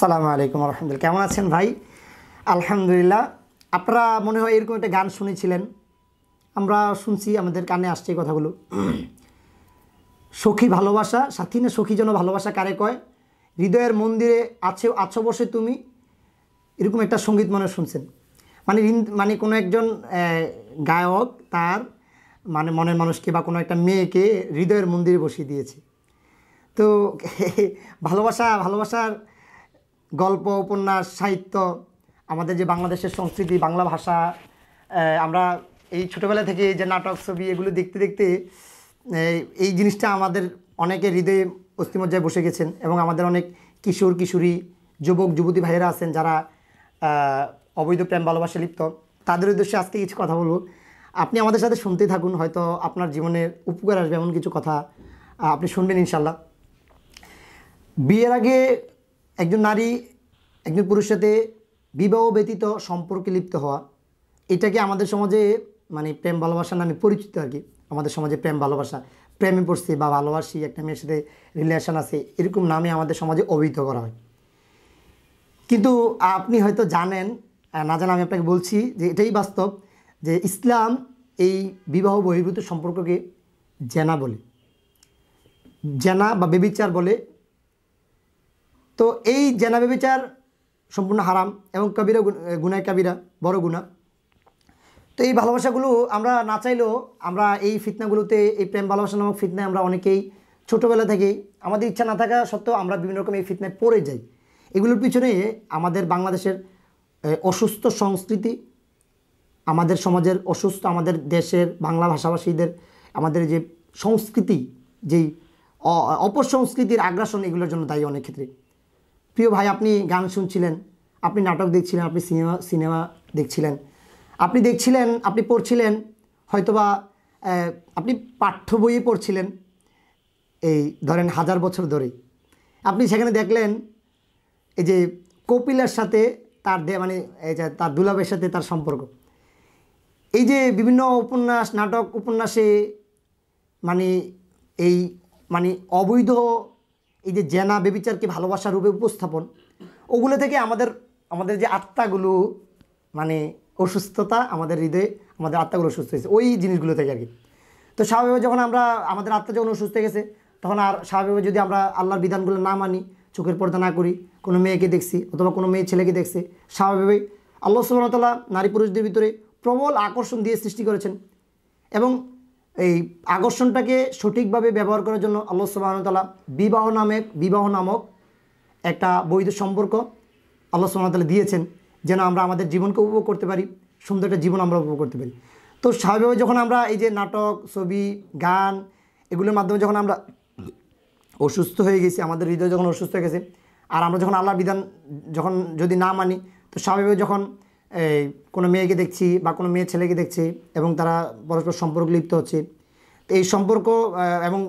সালামু আলাইকুম আলহামদুলিল্লাহ কেমন আছেন ভাই আলহামদুলিল্লাহ আপনারা মনে হয় এরকম একটা গান শুনেছিলেন আমরা শুনছি আমাদের কানে আসছে এই কথাগুলো সখী ভালোবাসা সাথী না সখী যেন ভালোবাসা কারে কয় হৃদয়ের মন্দিরে আছে আছো বসে তুমি এরকম একটা সঙ্গীত মনে শুনছেন মানে মানে কোনো একজন গায়ক তার মানে মনের মানুষকে বা কোনো একটা মেয়েকে হৃদয়ের মন্দিরে বসিয়ে দিয়েছে তো ভালোবাসা ভালোবাসার গল্প উপন্যাস সাহিত্য আমাদের যে বাংলাদেশের সংস্কৃতি বাংলা ভাষা আমরা এই ছোটোবেলা থেকে যে নাটক ছবি এগুলো দেখতে দেখতে এই জিনিসটা আমাদের অনেকে হৃদয়ে অস্থিমজ্জায় বসে গেছেন এবং আমাদের অনেক কিশোর কিশোরী যুবক যুবতী ভাইয়েরা আছেন যারা অবৈধ প্রেম ভালোবাসা লিপ্ত তাদের উদ্দেশ্যে আজকে কিছু কথা বলব আপনি আমাদের সাথে শুনতেই থাকুন হয়তো আপনার জীবনের উপকার আসবে এমন কিছু কথা আপনি শুনবেন ইনশাল্লাহ বিয়ের আগে একজন নারী একজন পুরুষের সাথে বিবাহ ব্যতীত সম্পর্কে লিপ্ত হওয়া এটাকে আমাদের সমাজে মানে প্রেম ভালোবাসা নামে পরিচিত আর কি আমাদের সমাজে প্রেম ভালোবাসা প্রেমে পড়ছি বা ভালোবাসি একটা মেয়ের সাথে রিলেশান আছে এরকম নামে আমাদের সমাজে অভিহিত করা হয় কিন্তু আপনি হয়তো জানেন না জানা আমি আপনাকে বলছি যে এটাই বাস্তব যে ইসলাম এই বিবাহ বহির্ভূত সম্পর্ককে জেনা বলে জেনা বা বেবিচার বলে তো এই জেনা বিচার সম্পূর্ণ হারাম এবং কবিরা গুনায় কবিরা বড় গুণা তো এই ভালোবাসাগুলো আমরা না চাইলেও আমরা এই ফিতনাগুলোতে এই প্রেম ভালোবাসা নামক ফিতনায় আমরা অনেকেই ছোটোবেলা থেকেই আমাদের ইচ্ছা না থাকা সত্ত্বেও আমরা বিভিন্ন রকম এই ফিতনায় পড়ে যাই এগুলোর পিছনে আমাদের বাংলাদেশের অসুস্থ সংস্কৃতি আমাদের সমাজের অসুস্থ আমাদের দেশের বাংলা ভাষাভাষীদের আমাদের যে সংস্কৃতি যেই অপসংস্কৃতির আগ্রাসন এগুলোর জন্য দায়ী অনেক ক্ষেত্রে প্রিয় ভাই আপনি গান শুনছিলেন আপনি নাটক দেখছিলেন আপনি সিনেমা সিনেমা দেখছিলেন আপনি দেখছিলেন আপনি পড়ছিলেন হয়তোবা আপনি পাঠ্য বইয়ে পড়ছিলেন এই ধরেন হাজার বছর ধরে আপনি সেখানে দেখলেন এই যে কপিলার সাথে তার দে মানে তার দুলাভের সাথে তার সম্পর্ক এই যে বিভিন্ন উপন্যাস নাটক উপন্যাসে মানে এই মানে অবৈধ এই যে জেনা বেবিচারকে ভালোবাসার রূপে উপস্থাপন ওগুলো থেকে আমাদের আমাদের যে আত্মাগুলো মানে অসুস্থতা আমাদের হৃদয়ে আমাদের আত্মাগুলো অসুস্থ হয়েছে ওই জিনিসগুলো থেকে আর কি তো স্বাভাবিকভাবে যখন আমরা আমাদের আত্মা যখন অসুস্থ হয়ে গেছে তখন আর স্বাভাবিকভাবে যদি আমরা আল্লাহর বিধানগুলো না মানি চোখের পর্দা না করি কোনো মেয়েকে দেখছি অথবা কোনো মেয়ে ছেলেকে দেখছে স্বাভাবিকভাবেই আল্লাহ সুবাহতাল্লাহ নারী পুরুষদের ভিতরে প্রবল আকর্ষণ দিয়ে সৃষ্টি করেছেন এবং এই আকর্ষণটাকে সঠিকভাবে ব্যবহার করার জন্য আল্লাহ সুবাহতালা বিবাহ নামে বিবাহ নামক একটা বৈধ সম্পর্ক আল্লাহ সুবাহতালা দিয়েছেন যেন আমরা আমাদের জীবনকে উপভোগ করতে পারি সুন্দর একটা জীবন আমরা উপভোগ করতে পারি তো স্বাভাবিকভাবে যখন আমরা এই যে নাটক ছবি গান এগুলোর মাধ্যমে যখন আমরা অসুস্থ হয়ে গেছি আমাদের হৃদয় যখন অসুস্থ হয়ে গেছে আর আমরা যখন আল্লাহ বিধান যখন যদি না মানি তো স্বাভাবিকভাবে যখন এই কোনো মেয়েকে দেখছি বা কোনো মেয়ে ছেলেকে দেখছি এবং তারা পরস্পর সম্পর্ক লিপ্ত হচ্ছে তো এই সম্পর্ক এবং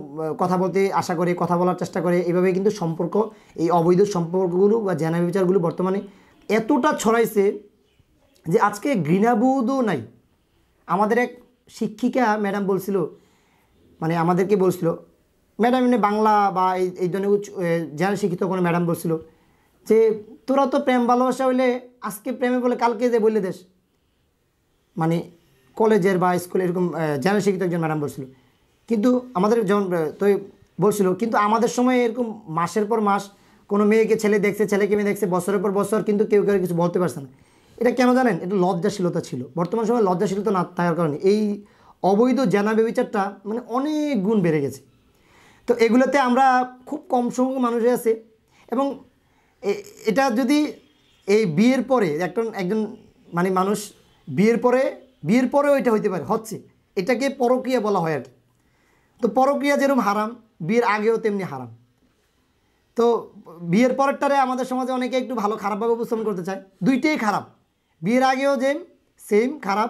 কথা বলতে আশা করে কথা বলার চেষ্টা করে এইভাবে কিন্তু সম্পর্ক এই অবৈধ সম্পর্কগুলো বা জেনা বিচারগুলো বর্তমানে এতটা ছড়াইছে যে আজকে ঘৃণাবোধও নাই আমাদের এক শিক্ষিকা ম্যাডাম বলছিল মানে আমাদেরকে বলছিল ম্যাডাম এমনি বাংলা বা এই এই ধরনের জেনারেল শিক্ষিত কোনো ম্যাডাম বলছিল যে তোরা তো প্রেম ভালোবাসা হইলে আজকে প্রেমে বলে কালকে যে বললে দেশ মানে কলেজের বা স্কুলে এরকম জেনারেল শিক্ষিত একজন ম্যাডাম বলছিল কিন্তু আমাদের যখন তুই বলছিল কিন্তু আমাদের সময় এরকম মাসের পর মাস কোনো মেয়েকে ছেলে দেখছে ছেলেকে মেয়ে দেখছে বছরের পর বছর কিন্তু কেউ কেউ কিছু বলতে পারছে না এটা কেন জানেন এটা লজ্জাশীলতা ছিল বর্তমান সময় লজ্জাশীলতা না থাকার কারণে এই অবৈধ জেনা বেবিচারটা মানে অনেক গুণ বেড়ে গেছে তো এগুলোতে আমরা খুব কম সংখ্যক মানুষই আছে এবং এটা যদি এই বিয়ের পরে একজন একজন মানে মানুষ বিয়ের পরে বিয়ের পরেও এটা হইতে পারে হচ্ছে এটাকে পরক্রিয়া বলা হয় আর কি তো পরক্রিয়া যেরকম হারাম বিয়ের আগেও তেমনি হারাম তো বিয়ের পরেরটারে আমাদের সমাজে অনেকে একটু ভালো খারাপভাবে উপস্থাপন করতে চায় দুইটাই খারাপ বিয়ের আগেও যেম সেম খারাপ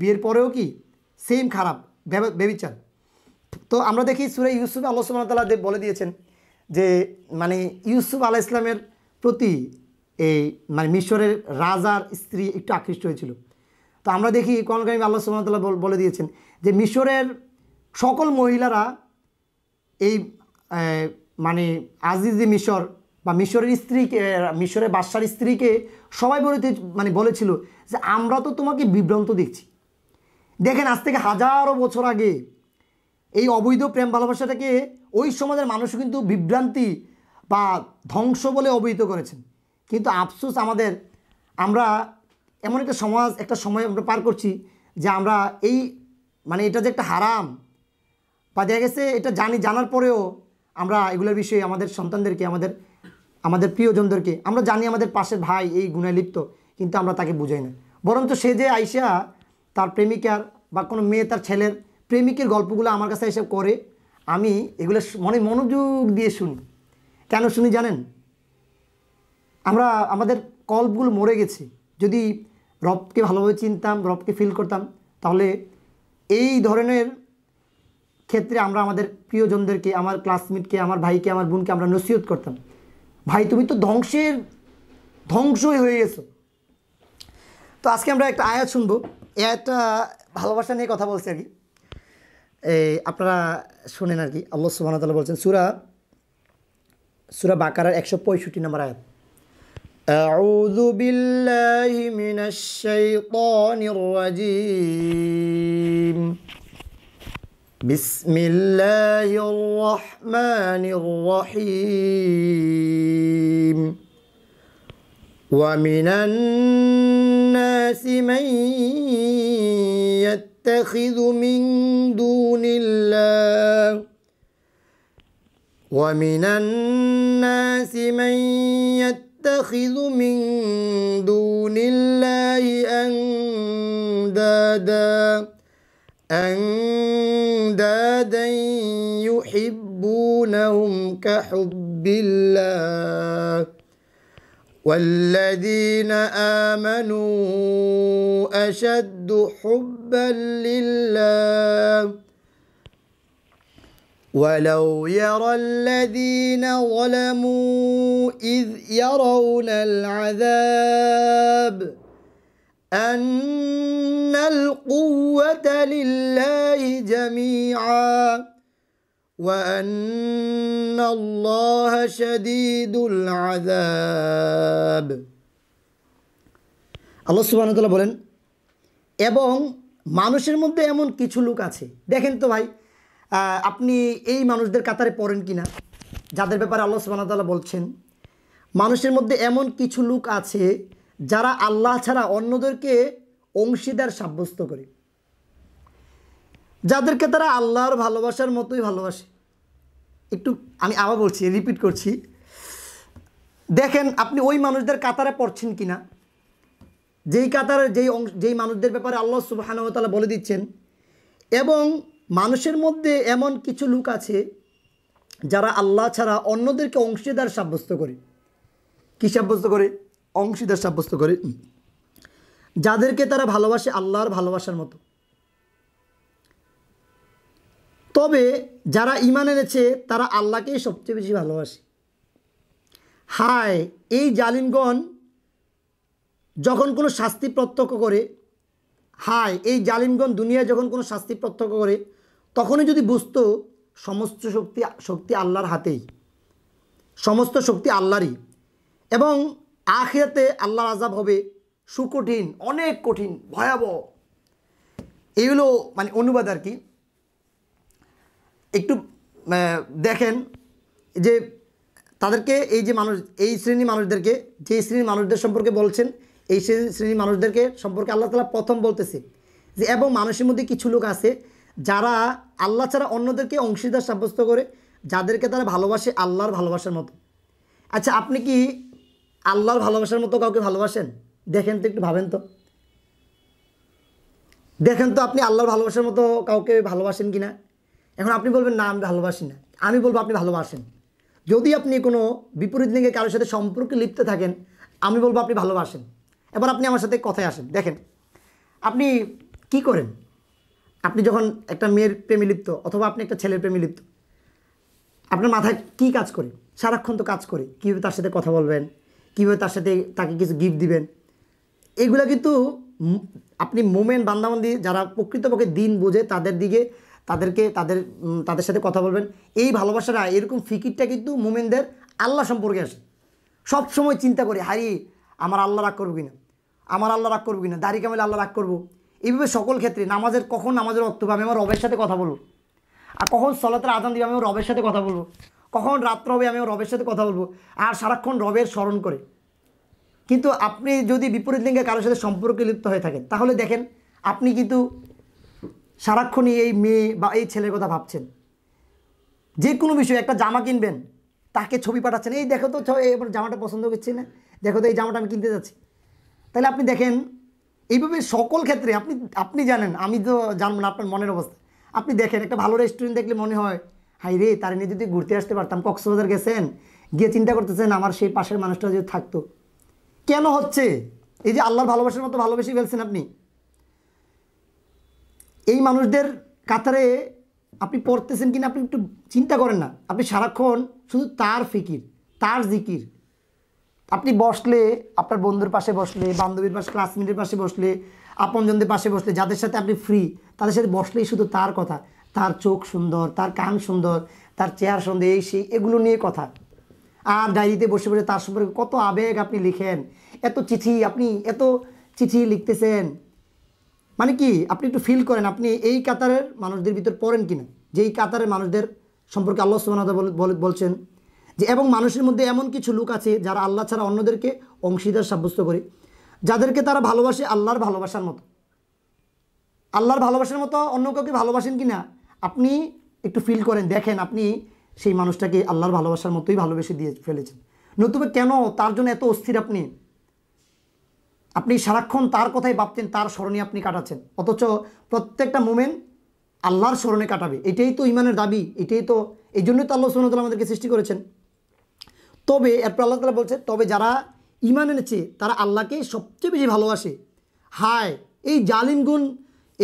বিয়ের পরেও কি সেম খারাপ বেবিচার তো আমরা দেখি সুরে ইউসুফ আল্লাহ সুবাহতাল্লাহ বলে দিয়েছেন যে মানে ইউসুফ আলাহ ইসলামের প্রতি এই মানে মিশরের রাজার স্ত্রী একটু আকৃষ্ট হয়েছিল তো আমরা দেখি কনকানি আল্লাহ সুমতাল্লাহ বলে দিয়েছেন যে মিশরের সকল মহিলারা এই মানে আজিজি মিশর বা মিশরের স্ত্রীকে মিশরের বাদশার স্ত্রীকে সবাই বলে মানে বলেছিল যে আমরা তো তোমাকে বিভ্রান্ত দেখছি দেখেন আজ থেকে হাজারো বছর আগে এই অবৈধ প্রেম ভালোবাসাটাকে ওই সমাজের মানুষ কিন্তু বিভ্রান্তি বা ধ্বংস বলে অভিহিত করেছেন কিন্তু আফসোস আমাদের আমরা এমন একটা সমাজ একটা সময় আমরা পার করছি যে আমরা এই মানে এটা যে একটা হারাম বা দেখা গেছে এটা জানি জানার পরেও আমরা এগুলোর বিষয়ে আমাদের সন্তানদেরকে আমাদের আমাদের প্রিয়জনদেরকে আমরা জানি আমাদের পাশের ভাই এই গুণায় লিপ্ত কিন্তু আমরা তাকে বুঝাই না বরঞ্চ সে যে আইসা তার প্রেমিকার বা কোনো মেয়ে তার ছেলের প্রেমিকের গল্পগুলো আমার কাছে এসব করে আমি এগুলো মনে মনোযোগ দিয়ে শুনি কেন শুনি জানেন আমরা আমাদের কল্পগুলো মরে গেছে যদি রবকে ভালোভাবে চিনতাম রবকে ফিল করতাম তাহলে এই ধরনের ক্ষেত্রে আমরা আমাদের প্রিয়জনদেরকে আমার ক্লাসমেটকে আমার ভাইকে আমার বোনকে আমরা নসিহত করতাম ভাই তুমি তো ধ্বংসের ধ্বংসই হয়ে গেছো তো আজকে আমরা একটা আয়াত শুনবো এ একটা ভালোবাসা নিয়ে কথা বলছি আর কি আপনারা শোনেন আর কি আল্লাহ সুবাহ বলছেন সুরা সুরা বাকারার একশো নম্বর আয়াত أعوذ بالله من الشيطان الرجيم بسم الله الرحمن الرحيم ومن الناس من يتخذ من دون الله ومن الناس من يتخذ من دون الله أندادا أندادا يحبونهم كحب الله والذين آمنوا أشد حبا لله ولو يرى الذين ظلموا إذ يرون العذاب أن القوة لله جميعا وأن الله شديد العذاب আল্লাহ সুবাহ বলেন এবং মানুষের মধ্যে এমন কিছু লোক আছে দেখেন তো ভাই আপনি এই মানুষদের কাতারে পড়েন কিনা যাদের ব্যাপারে আল্লাহ সুবাহতাল্লাহ বলছেন মানুষের মধ্যে এমন কিছু লোক আছে যারা আল্লাহ ছাড়া অন্যদেরকে অংশীদার সাব্যস্ত করে যাদেরকে তারা আল্লাহর ভালোবাসার মতোই ভালোবাসে একটু আমি আবার বলছি রিপিট করছি দেখেন আপনি ওই মানুষদের কাতারে পড়ছেন কি না যেই কাতারের যেই অংশ যেই মানুষদের ব্যাপারে আল্লাহ সুবাহানতালা বলে দিচ্ছেন এবং মানুষের মধ্যে এমন কিছু লোক আছে যারা আল্লাহ ছাড়া অন্যদেরকে অংশীদার সাব্যস্ত করে কী সাব্যস্ত করে অংশীদার সাব্যস্ত করে যাদেরকে তারা ভালোবাসে আল্লাহর ভালোবাসার মতো তবে যারা ইমান এনেছে তারা আল্লাহকেই সবচেয়ে বেশি ভালোবাসে হায় এই জালিমগণ যখন কোনো শাস্তি প্রত্যক্ষ করে হায় এই জালিমগণ দুনিয়ায় যখন কোনো শাস্তি প্রত্যক্ষ করে তখনই যদি বুঝত সমস্ত শক্তি শক্তি আল্লাহর হাতেই সমস্ত শক্তি আল্লাহরই এবং আখেতে আল্লাহর আজাব হবে সুকঠিন অনেক কঠিন ভয়াবহ এইগুলো মানে অনুবাদ আর কি একটু দেখেন যে তাদেরকে এই যে মানুষ এই শ্রেণীর মানুষদেরকে যে শ্রেণীর মানুষদের সম্পর্কে বলছেন এই শ্রেণীর মানুষদেরকে সম্পর্কে আল্লাহ তালা প্রথম বলতেছে যে এবং মানুষের মধ্যে কিছু লোক আছে যারা আল্লাহ ছাড়া অন্যদেরকে অংশীদার সাব্যস্ত করে যাদেরকে তারা ভালোবাসে আল্লাহর ভালোবাসার মতো আচ্ছা আপনি কি আল্লাহর ভালোবাসার মতো কাউকে ভালোবাসেন দেখেন তো একটু ভাবেন তো দেখেন তো আপনি আল্লাহর ভালোবাসার মতো কাউকে ভালোবাসেন কি না এখন আপনি বলবেন না আমি ভালোবাসি না আমি বলবো আপনি ভালোবাসেন যদি আপনি কোনো বিপরীত লিঙ্গে কারোর সাথে সম্পর্কে লিপ্ত থাকেন আমি বলবো আপনি ভালোবাসেন এবার আপনি আমার সাথে কথায় আসেন দেখেন আপনি কি করেন আপনি যখন একটা মেয়ের প্রেমে লিপ্ত অথবা আপনি একটা ছেলের প্রেমে লিপ্ত আপনার মাথায় কি কাজ করে সারাক্ষণ তো কাজ করে কীভাবে তার সাথে কথা বলবেন কীভাবে তার সাথে তাকে কিছু গিফট দিবেন এগুলো কিন্তু আপনি মোমেন বান্দাবান্দি যারা প্রকৃতপক্ষে দিন বোঝে তাদের দিকে তাদেরকে তাদের তাদের সাথে কথা বলবেন এই ভালোবাসাটা এরকম ফিকিরটা কিন্তু মোমেনদের আল্লাহ সম্পর্কে আসে সবসময় চিন্তা করে হারিয়ে আমার আল্লাহ রাগ করবো কিনা আমার আল্লাহ রাগ করবো কিনা দাড়ি কামালে আল্লাহ রাগ করবো এইভাবে সকল ক্ষেত্রে নামাজের কখন নামাজের বক্তব্য আমি আমার রবের সাথে কথা বলবো আর কখন সলাতের আদান দিবে আমি রবের সাথে কথা বলবো কখন রাত্র হবে আমি রবের সাথে কথা বলবো আর সারাক্ষণ রবের স্মরণ করে কিন্তু আপনি যদি বিপরীত লিঙ্গে কারোর সাথে সম্পর্কে লিপ্ত হয়ে থাকেন তাহলে দেখেন আপনি কিন্তু সারাক্ষণই এই মেয়ে বা এই ছেলের কথা ভাবছেন যে কোনো বিষয়ে একটা জামা কিনবেন তাকে ছবি পাঠাচ্ছেন এই দেখো তো এবার জামাটা পছন্দ করছি না দেখো তো এই জামাটা আমি কিনতে যাচ্ছি তাহলে আপনি দেখেন এইভাবে সকল ক্ষেত্রে আপনি আপনি জানেন আমি তো জানবো না আপনার মনের অবস্থা আপনি দেখেন একটা ভালো রেস্টুরেন্ট দেখলে মনে হয় হাই রে তার নিয়ে যদি ঘুরতে আসতে পারতাম কক্সবাজার গেছেন গিয়ে চিন্তা করতেছেন আমার সেই পাশের মানুষটা যদি থাকতো কেন হচ্ছে এই যে আল্লাহর ভালোবাসার মতো ভালোবেসে ফেলছেন আপনি এই মানুষদের কাতারে আপনি পড়তেছেন কিনা আপনি একটু চিন্তা করেন না আপনি সারাক্ষণ শুধু তার ফিকির তার জিকির আপনি বসলে আপনার বন্ধুর পাশে বসলে বান্ধবীর পাশে ক্লাসমেটের পাশে বসলে আপনজনদের পাশে বসলে যাদের সাথে আপনি ফ্রি তাদের সাথে বসলেই শুধু তার কথা তার চোখ সুন্দর তার কান সুন্দর তার চেয়ার সুন্দর এই সেই এগুলো নিয়ে কথা আর ডায়েরিতে বসে বসে তার সম্পর্কে কত আবেগ আপনি লিখেন এত চিঠি আপনি এত চিঠি লিখতেছেন মানে কি আপনি একটু ফিল করেন আপনি এই কাতারের মানুষদের ভিতর পড়েন কিনা যেই কাতারের মানুষদের সম্পর্কে আল্লাহ সুবাহ বলছেন যে এবং মানুষের মধ্যে এমন কিছু লোক আছে যারা আল্লাহ ছাড়া অন্যদেরকে অংশীদার সাব্যস্ত করে যাদেরকে তারা ভালোবাসে আল্লাহর ভালোবাসার মতো আল্লাহর ভালোবাসার মতো অন্য কাউকে ভালোবাসেন কি না আপনি একটু ফিল করেন দেখেন আপনি সেই মানুষটাকে আল্লাহর ভালোবাসার মতোই ভালোবেসে দিয়ে ফেলেছেন নতুবা কেন তার জন্য এত অস্থির আপনি আপনি সারাক্ষণ তার কথাই ভাবতেন তার স্মরণে আপনি কাটাচ্ছেন অথচ প্রত্যেকটা মোমেন্ট আল্লাহর স্মরণে কাটাবে এটাই তো ইমানের দাবি এটাই তো এই জন্যই তো আল্লাহ সোনতলা আমাদেরকে সৃষ্টি করেছেন তবে এরপর আল্লাহ তালা বলছে তবে যারা ইমান এনেছে তারা আল্লাহকে সবচেয়ে বেশি ভালোবাসে হায় এই জালিমগুণ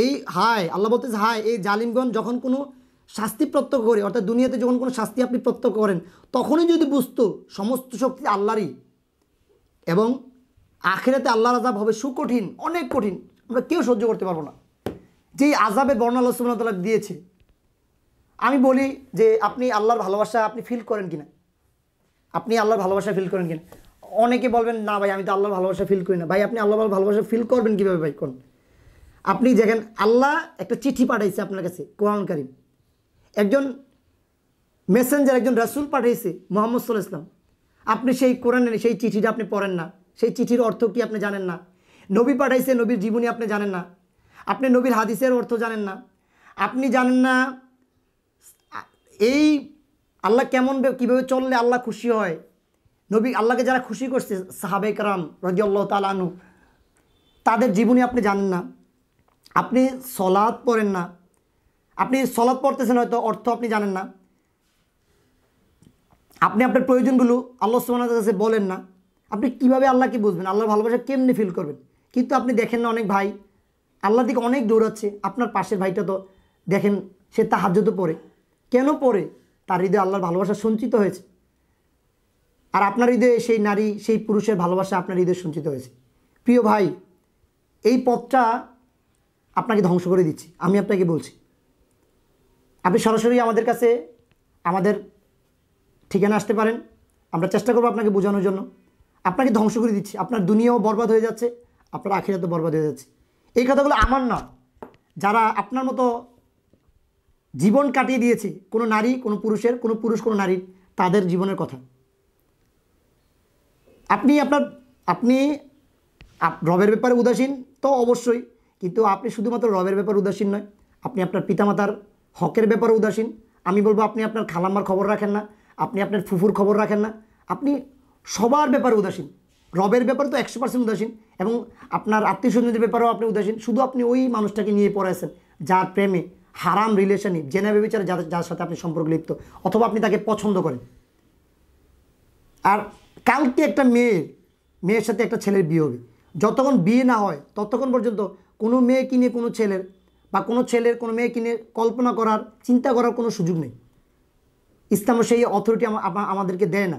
এই হায় আল্লাহ বলতেছে হায় এই জালিমগণ যখন কোনো শাস্তি প্রত্যক্ষ করে অর্থাৎ দুনিয়াতে যখন কোনো শাস্তি আপনি প্রত্যক্ষ করেন তখনই যদি বুঝতো সমস্ত শক্তি আল্লাহরই এবং আখেরাতে আল্লাহর আজাব হবে সুকঠিন অনেক কঠিন আমরা কেউ সহ্য করতে পারবো না যেই আজাবে বর্ণা আল্লাহ সুবাহতাল্লাহ দিয়েছে আমি বলি যে আপনি আল্লাহর ভালোবাসা আপনি ফিল করেন কিনা আপনি আল্লাহর ভালোবাসা ফিল করেন কিনা অনেকে বলবেন না ভাই আমি তো আল্লাহর ভালোবাসা ফিল করি না ভাই আপনি আল্লাহ ভালোবাসা ফিল করবেন কীভাবে ভাই কোন আপনি দেখেন আল্লাহ একটা চিঠি পাঠাইছে আপনার কাছে কোরআন কারিম একজন মেসেঞ্জার একজন রাসুল পাঠিয়েছে মোহাম্মদ সাল ইসলাম আপনি সেই কোরআনের সেই চিঠিটা আপনি পড়েন না সেই চিঠির অর্থ কি আপনি জানেন না নবী পাঠাইছে নবীর জীবনী আপনি জানেন না আপনি নবীর হাদিসের অর্থ জানেন না আপনি জানেন না এই আল্লাহ কেমন কীভাবে চললে আল্লাহ খুশি হয় নবী আল্লাহকে যারা খুশি করছে সাহাবে কারাম রাজি আল্লাহ তালানু তাদের জীবনী আপনি জানেন না আপনি সলাদ পড়েন না আপনি সলাদ পড়তেছেন হয়তো অর্থ আপনি জানেন না আপনি আপনার প্রয়োজনগুলো আল্লাহ সোমানের কাছে বলেন না আপনি কিভাবে আল্লাহকে বুঝবেন আল্লাহর ভালোবাসা কেমনি ফিল করবেন কিন্তু আপনি দেখেন না অনেক ভাই আল্লাহ দিকে অনেক দৌড়াচ্ছে আপনার পাশের ভাইটা তো দেখেন সে তাহার্য তো পড়ে কেন পড়ে তার হৃদয়ে আল্লাহর ভালোবাসা সঞ্চিত হয়েছে আর আপনার হৃদয়ে সেই নারী সেই পুরুষের ভালোবাসা আপনার হৃদয়ে সঞ্চিত হয়েছে প্রিয় ভাই এই পথটা আপনাকে ধ্বংস করে দিচ্ছি আমি আপনাকে বলছি আপনি সরাসরি আমাদের কাছে আমাদের ঠিকানা আসতে পারেন আমরা চেষ্টা করবো আপনাকে বোঝানোর জন্য আপনাকে ধ্বংস করে দিচ্ছি আপনার দুনিয়াও বরবাদ হয়ে যাচ্ছে আপনার আখিরাতও বরবাদ হয়ে যাচ্ছে এই কথাগুলো আমার না যারা আপনার মতো জীবন কাটিয়ে দিয়েছি কোনো নারী কোনো পুরুষের কোনো পুরুষ কোনো নারীর তাদের জীবনের কথা আপনি আপনার আপনি রবের ব্যাপারে উদাসীন তো অবশ্যই কিন্তু আপনি শুধুমাত্র রবের ব্যাপারে উদাসীন নয় আপনি আপনার পিতামাতার হকের ব্যাপারে উদাসীন আমি বলবো আপনি আপনার খালাম্মার খবর রাখেন না আপনি আপনার ফুফুর খবর রাখেন না আপনি সবার ব্যাপারে উদাসীন রবের ব্যাপারে তো একশো পার্সেন্ট উদাসীন এবং আপনার আত্মীয় স্বজনদের ব্যাপারেও আপনি উদাসীন শুধু আপনি ওই মানুষটাকে নিয়ে পড়াইছেন যার প্রেমে হারাম রিলেশনশিপ জেনাবে বিচারে যাদের যার সাথে আপনি সম্পর্ক লিপ্ত অথবা আপনি তাকে পছন্দ করেন আর কালকে একটা মেয়ের মেয়ের সাথে একটা ছেলের বিয়ে হবে যতক্ষণ বিয়ে না হয় ততক্ষণ পর্যন্ত কোনো মেয়ে কিনে কোনো ছেলের বা কোনো ছেলের কোনো মেয়ে কিনে কল্পনা করার চিন্তা করার কোনো সুযোগ নেই ইসলাম সেই অথরিটি আমাদেরকে দেয় না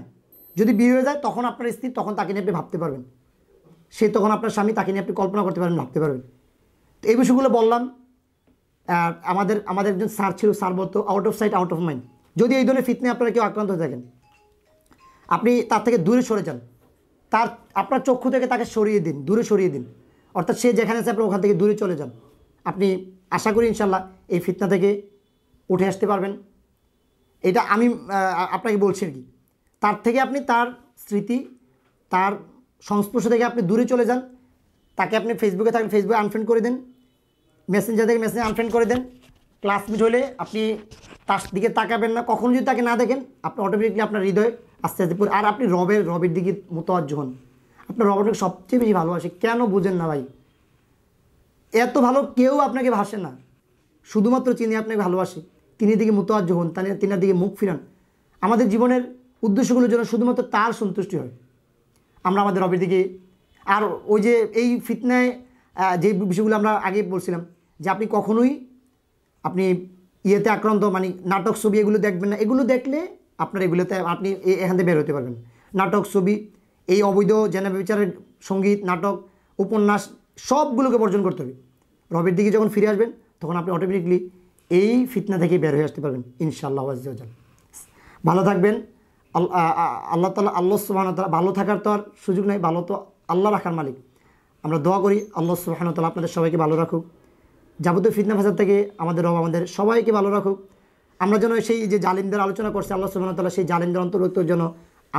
যদি বিয়ে হয়ে যায় তখন আপনার স্ত্রী তখন তাকে নিয়ে আপনি ভাবতে পারবেন সে তখন আপনার স্বামী তাকে নিয়ে আপনি কল্পনা করতে পারবেন ভাবতে পারবেন তো এই বিষয়গুলো বললাম আমাদের আমাদের একজন স্যার ছিল স্যার বলতো out of sight out of mind যদি এই ধরনের ফিতনে আপনারা কেউ আক্রান্ত হয়ে থাকেন আপনি তার থেকে দূরে সরে যান তার আপনার চক্ষু থেকে তাকে সরিয়ে দিন দূরে সরিয়ে দিন অর্থাৎ সে যেখানে আছে আপনি ওখান থেকে দূরে চলে যান আপনি আশা করি ইনশাল্লাহ এই ফিতনা থেকে উঠে আসতে পারবেন এটা আমি আপনাকে বলছি আর কি তার থেকে আপনি তার স্মৃতি তার সংস্পর্শ থেকে আপনি দূরে চলে যান তাকে আপনি ফেসবুকে থাকেন ফেসবুকে আনফ্রেন্ড করে দেন মেসেঞ্জার থেকে মেসেঞ্জ আনফ্রেন্ড করে দেন ক্লাসমেট হলে আপনি তার দিকে তাকাবেন না কখনো যদি তাকে না দেখেন আপনি অটোমেটিকলি আপনার হৃদয় আস্তে আস্তে আর আপনি রবের রবের দিকে মোতোয়াজ্জ হন আপনার রবটকে সবচেয়ে বেশি ভালোবাসে কেন বুঝেন না ভাই এত ভালো কেউ আপনাকে ভাসে না শুধুমাত্র চিনি আপনাকে ভালোবাসে তিনি দিকে মোতোয়াজ্জ হন তিনি তিনার দিকে মুখ ফিরান আমাদের জীবনের উদ্দেশ্যগুলোর জন্য শুধুমাত্র তার সন্তুষ্টি হয় আমরা আমাদের রবের দিকে আর ওই যে এই ফিতনায় যে বিষয়গুলো আমরা আগে বলছিলাম যে আপনি কখনোই আপনি ইয়েতে আক্রান্ত মানে নাটক ছবি এগুলো দেখবেন না এগুলো দেখলে আপনার এগুলোতে আপনি এখান থেকে বের হতে পারবেন নাটক ছবি এই অবৈধ জেনা বিচারের সঙ্গীত নাটক উপন্যাস সবগুলোকে বর্জন করতে হবে রবের দিকে যখন ফিরে আসবেন তখন আপনি অটোমেটিকলি এই ফিটনা থেকে বের হয়ে আসতে পারবেন ইনশাআল্লাহ আজাল ভালো থাকবেন আল্লাহ তালা আল্লাহ তালা ভালো থাকার তো আর সুযোগ নাই ভালো তো আল্লাহ রাখার মালিক আমরা দোয়া করি আল্লাহ তালা আপনাদের সবাইকে ভালো রাখুক যাবতীয় ফিতনা ফাসাদ থেকে আমাদের রব আমাদের সবাইকে ভালো রাখুক আমরা যেন সেই যে জালিমদের আলোচনা করছি আল্লাহ সুবাহ তাল্লাহ সেই জালিমদের অন্তর্ভুক্ত যেন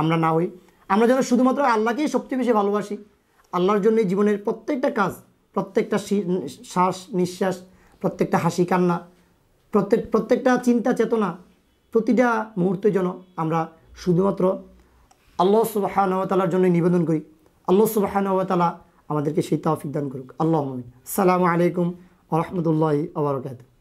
আমরা না হই আমরা যেন শুধুমাত্র আল্লাহকেই সবচেয়ে বেশি ভালোবাসি আল্লাহর জন্যই জীবনের প্রত্যেকটা কাজ প্রত্যেকটা শ্বাস নিঃশ্বাস প্রত্যেকটা হাসি কান্না প্রত্যেক প্রত্যেকটা চিন্তা চেতনা প্রতিটা মুহূর্তে যেন আমরা শুধুমাত্র আল্লাহ সুবাহানতালার জন্য নিবেদন করি আল্লাহ সুবাহানতালা আমাদেরকে সেই তাওফিক দান করুক আল্লাহ সালামু আলাইকুম ورحمة الله وبركاته